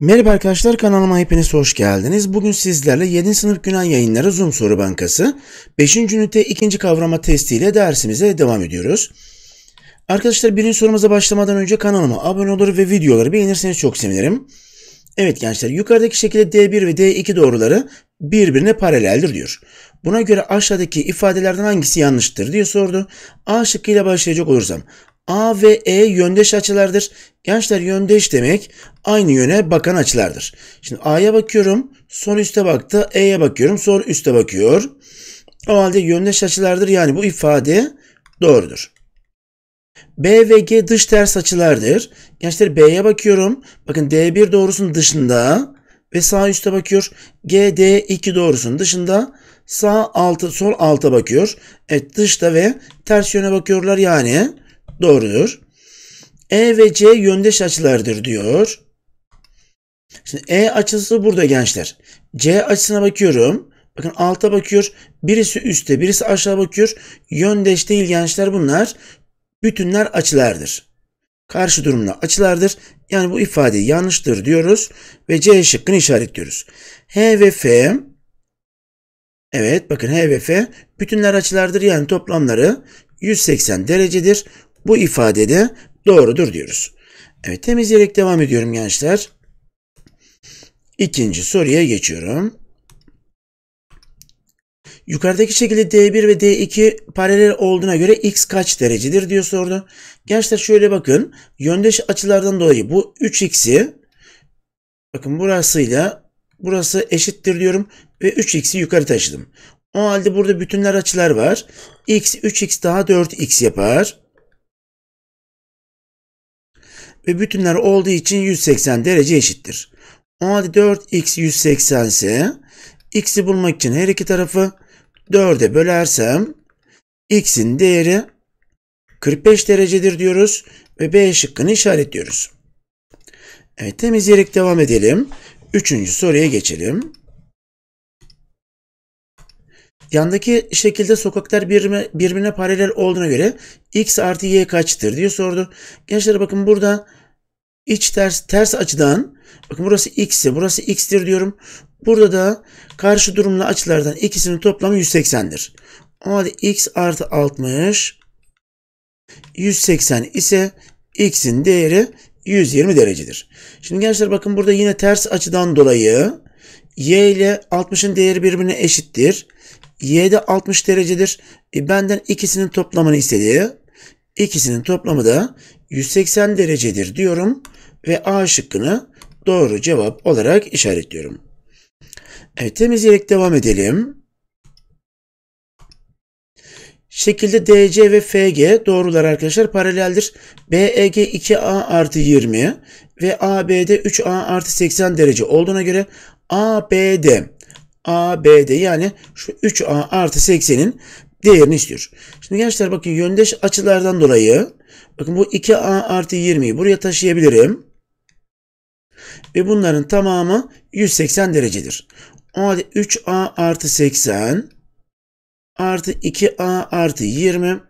Merhaba arkadaşlar kanalıma hepiniz hoş geldiniz. Bugün sizlerle 7. sınıf Günan yayınları Zoom soru bankası 5. ünite 2. kavrama testiyle dersimize devam ediyoruz. Arkadaşlar birinci sorumuza başlamadan önce kanalıma abone olur ve videoları beğenirseniz çok sevinirim. Evet gençler yukarıdaki şekilde D1 ve D2 doğruları birbirine paraleldir diyor. Buna göre aşağıdaki ifadelerden hangisi yanlıştır diye sordu. A şıkkıyla başlayacak olursam. A ve E yöndeş açılardır. Gençler yöndeş demek aynı yöne bakan açılardır. Şimdi A'ya bakıyorum. Sol üste baktı. E'ye bakıyorum. Sol üste bakıyor. O halde yöndeş açılardır. Yani bu ifade doğrudur. B ve G dış ters açılardır. Gençler B'ye bakıyorum. Bakın D1 doğrusunun dışında ve sağ üste bakıyor. G, D2 doğrusunun dışında sağ alta sol alta bakıyor. Evet dışta ve ters yöne bakıyorlar yani doğrudur. E ve C yöndeş açılardır diyor. Şimdi E açısı burada gençler. C açısına bakıyorum. Bakın alta bakıyor. Birisi üstte, birisi aşağı bakıyor. Yöndeş değil gençler bunlar. Bütünler açılardır. Karşı durumda açılardır. Yani bu ifade yanlıştır diyoruz ve C şıkkını işaretliyoruz. H ve F Evet bakın HVF bütünler açılardır yani toplamları 180 derecedir. Bu ifade de doğrudur diyoruz. Evet temizleyerek devam ediyorum gençler. İkinci soruya geçiyorum. Yukarıdaki şekilde D1 ve D2 paralel olduğuna göre x kaç derecedir diyor sordu. Gençler şöyle bakın. Yöndeş açılardan dolayı bu 3x'i bakın burasıyla burası eşittir diyorum ve 3x'i yukarı taşıdım. O halde burada bütünler açılar var. x 3x daha 4x yapar. Ve bütünler olduğu için 180 derece eşittir. O halde 4x 180 ise x'i bulmak için her iki tarafı 4'e bölersem x'in değeri 45 derecedir diyoruz ve B şıkkını işaretliyoruz. Evet temizleyerek devam edelim. Üçüncü soruya geçelim. Yandaki şekilde sokaklar birbirine, birbirine paralel olduğuna göre x artı y kaçtır diye sordu. Gençler bakın burada iç ters, ters açıdan bakın burası x'i burası x'tir diyorum. Burada da karşı durumlu açılardan ikisinin toplamı 180'dir. O halde x artı 60 180 ise x'in değeri 120 derecedir. Şimdi gençler bakın burada yine ters açıdan dolayı y ile 60'ın değeri birbirine eşittir. Y de 60 derecedir. E benden ikisinin toplamını istediği ikisinin toplamı da 180 derecedir diyorum ve A şıkkını doğru cevap olarak işaretliyorum. Evet temizleyerek devam edelim. Şekilde DC ve FG doğrular arkadaşlar paraleldir. BEG 2A artı 20 ve ABD 3A artı 80 derece olduğuna göre ABD ABD yani şu 3A artı 80'in değerini istiyor. Şimdi gençler bakın yöndeş açılardan dolayı bakın bu 2A artı 20'yi buraya taşıyabilirim. Ve bunların tamamı 180 derecedir. O halde 3A artı 80 artı 2A artı 20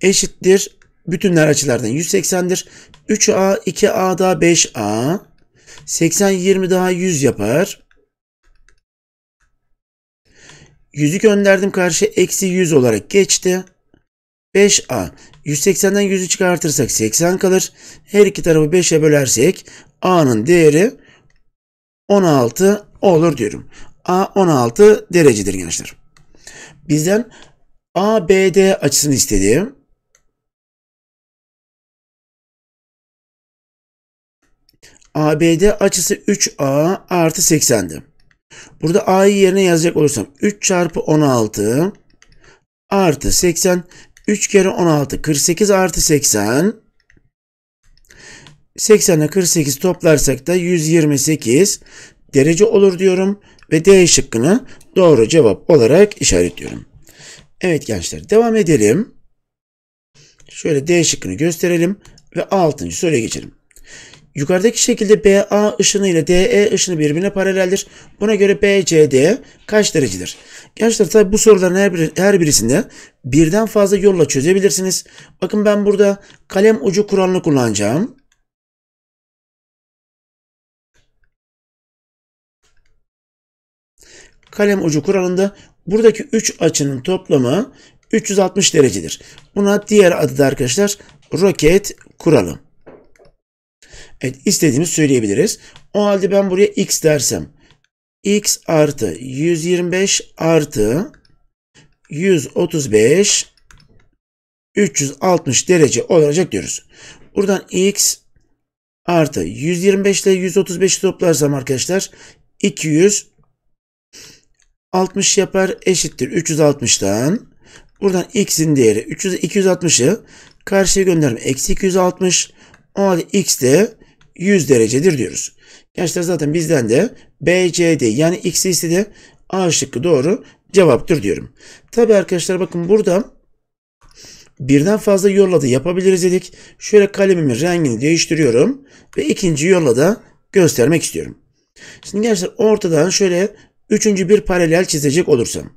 eşittir. Bütünler açılardan 180'dir. 3A, 2A da 5A. 80, 20 daha 100 yapar. Yüzük gönderdim karşı eksi 100 olarak geçti. 5a 180'den 100'ü çıkartırsak 80 kalır. Her iki tarafı 5'e bölersek a'nın değeri 16 olur diyorum. a 16 derecedir gençler. Bizden ABD açısını istediğim ABD açısı 3A artı 80'di. Burada a'yı yerine yazacak olursam 3 çarpı 16 artı 80 3 kere 16 48 artı 80 80 ile 48 toplarsak da 128 derece olur diyorum ve D şıkkını doğru cevap olarak işaretliyorum. Evet gençler devam edelim. Şöyle D şıkkını gösterelim ve 6. soruya geçelim. Yukarıdaki şekilde BA ışını ile DE ışını birbirine paraleldir. Buna göre BCD kaç derecedir? Gençler tabi bu soruların her, bir, her birisinde birden fazla yolla çözebilirsiniz. Bakın ben burada kalem ucu kuralını kullanacağım. Kalem ucu kuralında buradaki 3 açının toplamı 360 derecedir. Buna diğer adı da arkadaşlar roket kuralım. Evet istediğimizi söyleyebiliriz. O halde ben buraya x dersem x artı 125 artı 135 360 derece olacak diyoruz. Buradan x artı 125 ile 135'i toplarsam arkadaşlar 260 yapar eşittir 360'tan. Buradan x'in değeri 260'ı karşıya gönderme eksi 260. O halde x de 100 derecedir diyoruz. Gençler zaten bizden de BCD yani XC'si de A şıkkı doğru cevaptır diyorum. Tabi arkadaşlar bakın burada birden fazla yolla da yapabiliriz dedik. Şöyle kalemimin rengini değiştiriyorum ve ikinci yolla da göstermek istiyorum. Şimdi gençler ortadan şöyle üçüncü bir paralel çizecek olursam.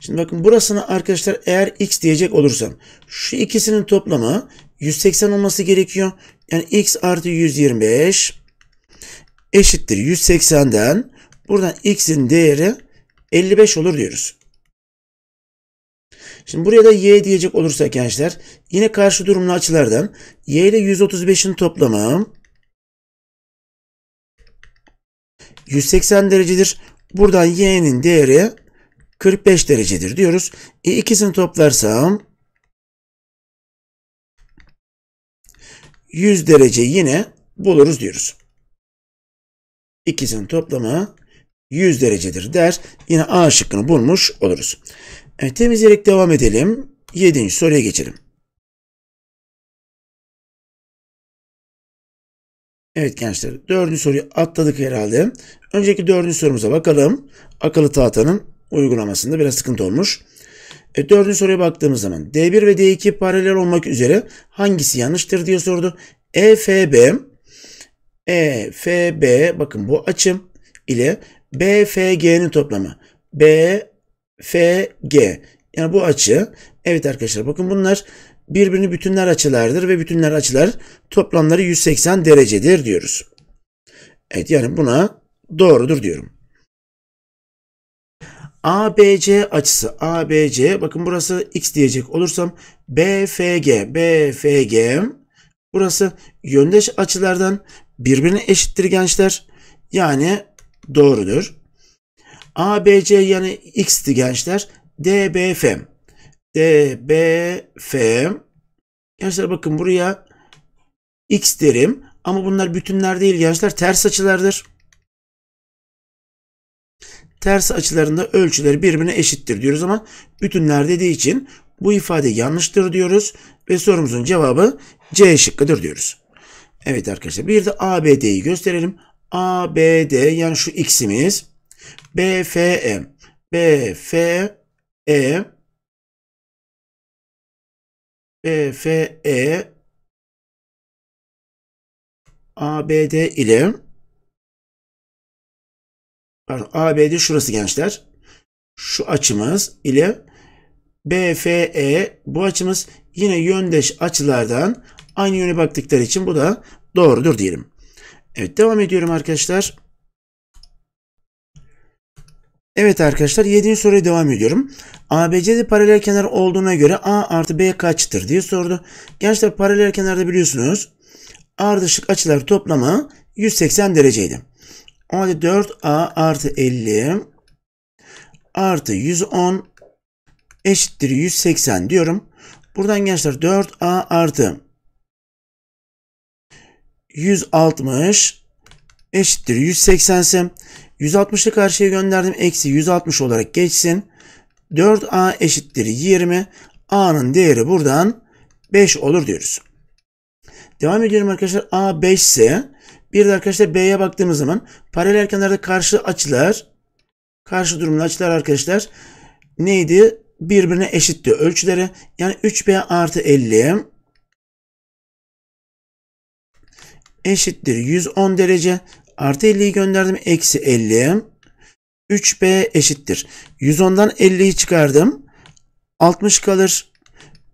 Şimdi bakın burasına arkadaşlar eğer x diyecek olursam şu ikisinin toplamı 180 olması gerekiyor. Yani x artı 125 eşittir 180'den buradan x'in değeri 55 olur diyoruz. Şimdi buraya da y diyecek olursak gençler yine karşı durumlu açılardan y ile 135'in toplamı 180 derecedir. Buradan y'nin değeri 45 derecedir diyoruz. E, ikisini toplarsam 100 derece yine buluruz diyoruz. İkisinin toplamı 100 derecedir der. Yine A şıkkını bulmuş oluruz. Evet, temizleyerek devam edelim. 7. soruya geçelim. Evet gençler dördüncü soruyu atladık herhalde. Önceki dördüncü sorumuza bakalım. Akıllı tahtanın uygulamasında biraz sıkıntı olmuş. E, dördüncü soruya baktığımız zaman D1 ve D2 paralel olmak üzere hangisi yanlıştır diye sordu. EFB EFB bakın bu açım ile BFG'nin toplamı. BFG yani bu açı evet arkadaşlar bakın bunlar birbirini bütünler açılardır ve bütünler açılar toplamları 180 derecedir diyoruz. Evet yani buna doğrudur diyorum. ABC açısı ABC bakın burası X diyecek olursam BFG BFG burası yöndeş açılardan birbirine eşittir gençler. Yani doğrudur. ABC yani X'ti gençler. DBF DBF gençler bakın buraya X derim ama bunlar bütünler değil gençler ters açılardır ters açılarında ölçüleri birbirine eşittir diyoruz ama bütünler dediği için bu ifade yanlıştır diyoruz ve sorumuzun cevabı C şıkkıdır diyoruz. Evet arkadaşlar bir de ABD'yi gösterelim. ABD yani şu x'imiz BFE BFE BFE ABD ile pardon ABD şurası gençler. Şu açımız ile BFE bu açımız yine yöndeş açılardan aynı yöne baktıkları için bu da doğrudur diyelim. Evet devam ediyorum arkadaşlar. Evet arkadaşlar 7. soruya devam ediyorum. ABC'de paralel kenar olduğuna göre A artı B kaçtır diye sordu. Gençler paralel kenarda biliyorsunuz ardışık açılar toplamı 180 dereceydi. O 4a artı 50 artı 110 eşittir 180 diyorum. Buradan gençler 4a artı 160 eşittir 180 ise 160'ı karşıya gönderdim. Eksi 160 olarak geçsin. 4a eşittir 20. a'nın değeri buradan 5 olur diyoruz. Devam ediyorum arkadaşlar. a 5 ise bir de arkadaşlar B'ye baktığımız zaman paralel kenarda karşı açılar karşı durumlu açılar arkadaşlar neydi? Birbirine eşitti ölçüleri. Yani 3B artı 50 eşittir 110 derece. Artı 50'yi gönderdim. Eksi 50. 3B eşittir. 110'dan 50'yi çıkardım. 60 kalır.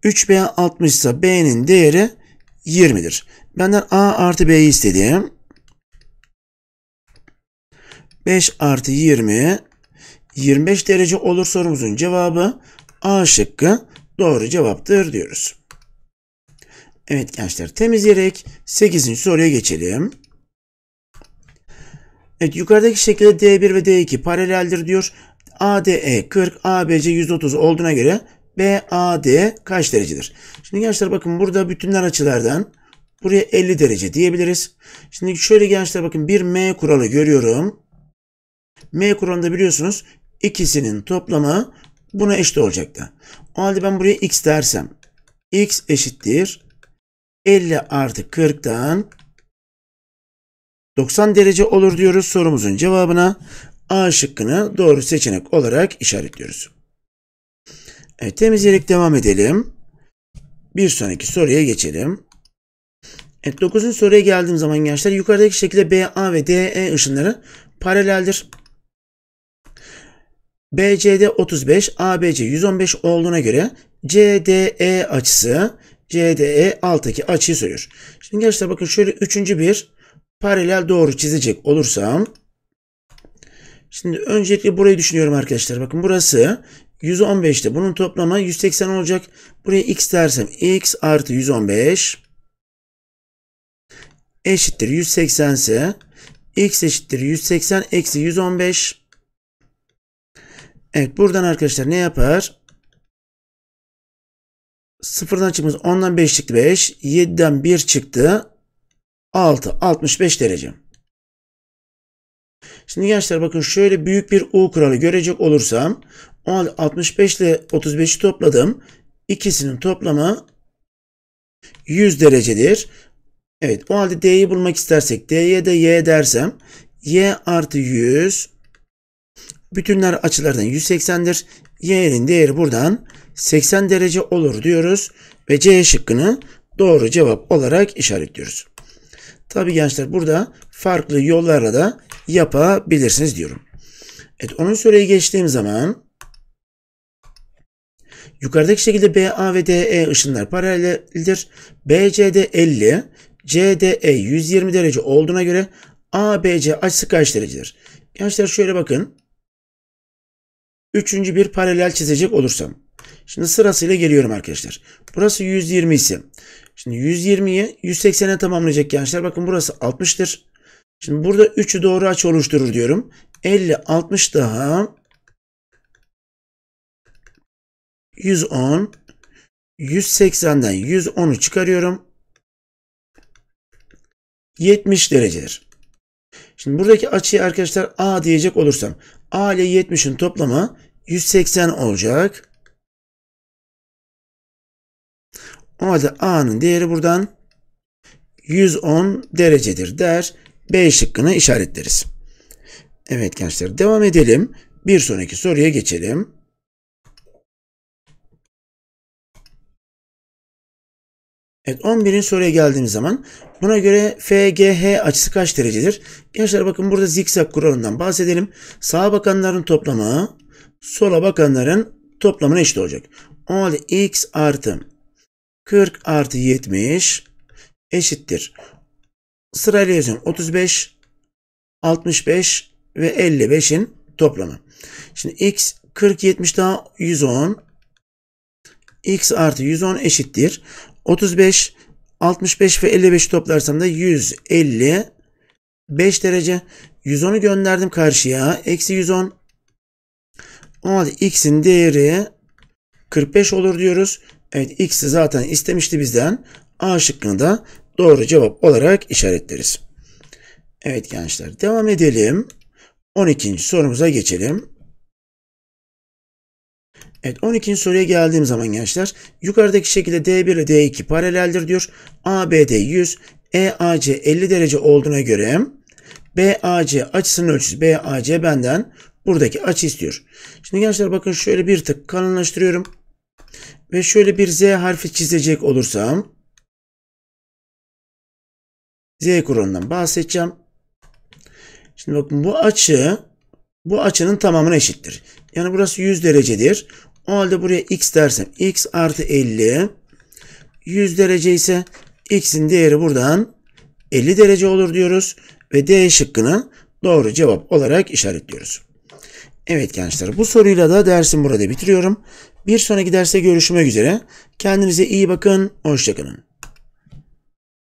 3B 60 ise B'nin değeri 20'dir. Benden A artı B'yi istedim. 5 artı 20 25 derece olur sorumuzun cevabı A şıkkı doğru cevaptır diyoruz. Evet gençler temizleyerek 8. soruya geçelim. Evet yukarıdaki şekilde D1 ve D2 paraleldir diyor. ADE 40, ABC 130 olduğuna göre BAD kaç derecedir? Şimdi gençler bakın burada bütünler açılardan buraya 50 derece diyebiliriz. Şimdi şöyle gençler bakın bir M kuralı görüyorum. M kuralında biliyorsunuz ikisinin toplamı buna eşit olacaktı. O halde ben buraya x dersem x eşittir 50 artı 40'tan 90 derece olur diyoruz sorumuzun cevabına. A şıkkını doğru seçenek olarak işaretliyoruz. Evet, temizleyerek devam edelim. Bir sonraki soruya geçelim. Evet, 9. soruya geldiğim zaman gençler yukarıdaki şekilde BA ve DE ışınları paraleldir. BCD 35, ABC 115 olduğuna göre CDE açısı CDE alttaki açıyı soruyor. Şimdi gençler bakın şöyle üçüncü bir paralel doğru çizecek olursam şimdi öncelikle burayı düşünüyorum arkadaşlar. Bakın burası 115'te bunun toplamı 180 olacak. Buraya x dersem x artı 115 eşittir 180 ise x eşittir 180 eksi 115 Evet buradan arkadaşlar ne yapar? Sıfırdan çıkmış 10'dan 5 çıktı 5. 7'den 1 çıktı. 6. 65 derece. Şimdi gençler bakın şöyle büyük bir U kuralı görecek olursam 65 ile 35'i topladım. İkisinin toplamı 100 derecedir. Evet o halde D'yi bulmak istersek D'ye de Y dersem Y artı 100 Bütünler açılardan 180'dir. Y'nin değeri buradan 80 derece olur diyoruz. Ve C şıkkını doğru cevap olarak işaretliyoruz. Tabi gençler burada farklı yollarla da yapabilirsiniz diyorum. Evet onun süreyi geçtiğim zaman yukarıdaki şekilde BA ve DE ışınlar paraleldir. BCD 50, CDE 120 derece olduğuna göre ABC açısı kaç derecedir? Gençler şöyle bakın üçüncü bir paralel çizecek olursam. Şimdi sırasıyla geliyorum arkadaşlar. Burası 120 ise. Şimdi 120'yi 180'e tamamlayacak gençler. Bakın burası 60'tır. Şimdi burada 3'ü doğru açı oluşturur diyorum. 50, 60 daha. 110. 180'den 110'u çıkarıyorum. 70 derecedir. Şimdi buradaki açıyı arkadaşlar A diyecek olursam A ile 70'in toplamı 180 olacak. O halde A'nın değeri buradan 110 derecedir der. B şıkkını işaretleriz. Evet gençler devam edelim. Bir sonraki soruya geçelim. Evet 11. soruya geldiğimiz zaman buna göre FGH açısı kaç derecedir? Gençler bakın burada zikzak kuralından bahsedelim. Sağa bakanların toplamı sola bakanların toplamına eşit olacak. O halde x artı 40 artı 70 eşittir. Sırayla yazıyorum. 35, 65 ve 55'in toplamı. Şimdi x 40, 70 daha 110. x artı 110 eşittir. 35, 65 ve 55 toplarsam da 150 5 derece. 110'u gönderdim karşıya. Eksi 110. O halde x'in değeri 45 olur diyoruz. Evet x'i zaten istemişti bizden. A şıkkını da doğru cevap olarak işaretleriz. Evet gençler devam edelim. 12. sorumuza geçelim. Evet 12. soruya geldiğim zaman gençler yukarıdaki şekilde D1 ile D2 paraleldir diyor. ABD 100, EAC 50 derece olduğuna göre BAC açısının ölçüsü BAC benden buradaki açı istiyor. Şimdi gençler bakın şöyle bir tık kalınlaştırıyorum. Ve şöyle bir Z harfi çizecek olursam Z kuralından bahsedeceğim. Şimdi bakın bu açı bu açının tamamına eşittir. Yani burası 100 derecedir. O halde buraya x dersem x artı 50 100 derece ise x'in değeri buradan 50 derece olur diyoruz ve D şıkkını doğru cevap olarak işaretliyoruz. Evet gençler bu soruyla da dersim burada bitiriyorum. Bir sonraki derste görüşmek üzere. Kendinize iyi bakın. Hoşçakalın.